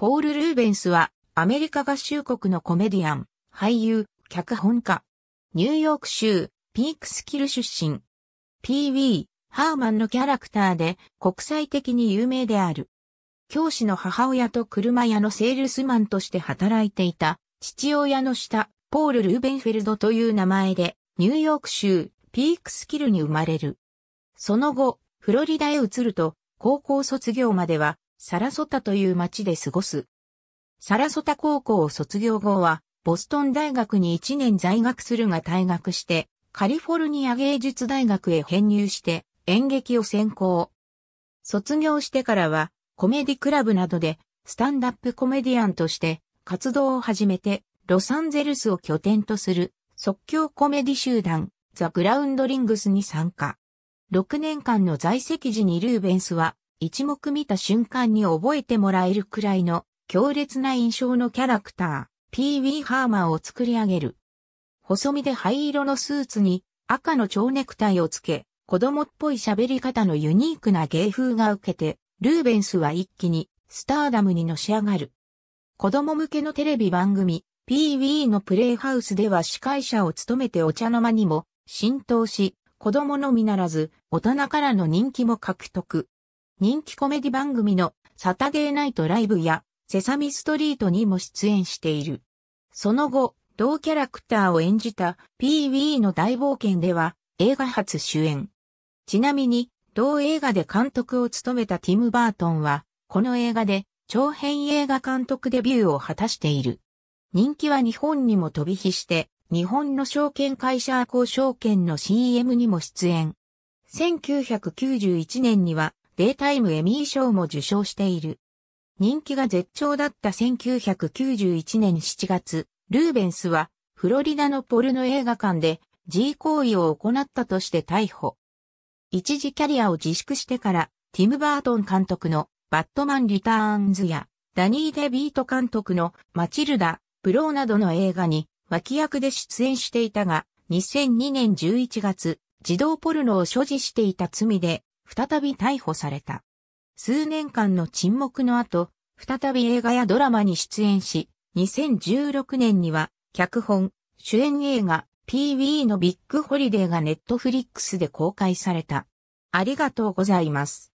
ポール・ルーベンスは、アメリカ合衆国のコメディアン、俳優、脚本家。ニューヨーク州、ピークスキル出身。P.W. ハーマンのキャラクターで国際的に有名である。教師の母親と車屋のセールスマンとして働いていた父親の下、ポール・ルーベンフェルドという名前で、ニューヨーク州、ピークスキルに生まれる。その後、フロリダへ移ると、高校卒業まではサラソタという町で過ごす。サラソタ高校を卒業後は、ボストン大学に1年在学するが退学して、カリフォルニア芸術大学へ編入して演劇を専攻。卒業してからはコメディクラブなどでスタンダップコメディアンとして活動を始めてロサンゼルスを拠点とする即興コメディ集団ザ・グラウンドリングスに参加。6年間の在籍時にルーベンスは一目見た瞬間に覚えてもらえるくらいの強烈な印象のキャラクター、ピーウィー・ハーマーを作り上げる。細身で灰色のスーツに赤の蝶ネクタイをつけ、子供っぽい喋り方のユニークな芸風が受けて、ルーベンスは一気にスターダムにのし上がる。子供向けのテレビ番組、PW のプレイハウスでは司会者を務めてお茶の間にも浸透し、子供のみならず大人からの人気も獲得。人気コメディ番組のサタデーナイトライブやセサミストリートにも出演している。その後、同キャラクターを演じた PV の大冒険では映画初主演。ちなみに、同映画で監督を務めたティム・バートンは、この映画で長編映画監督デビューを果たしている。人気は日本にも飛び火して、日本の証券会社アコー証券の CM にも出演。1991年にはデータイムエミー賞も受賞している。人気が絶頂だった1991年7月、ルーベンスはフロリダのポルノ映画館で G 行為を行ったとして逮捕。一時キャリアを自粛してから、ティム・バートン監督のバットマン・リターンズや、ダニー・デビート監督のマチルダ、ブローなどの映画に脇役で出演していたが、2002年11月、児童ポルノを所持していた罪で再び逮捕された。数年間の沈黙の後、再び映画やドラマに出演し、2016年には、脚本、主演映画、PV のビッグホリデーがネットフリックスで公開された。ありがとうございます。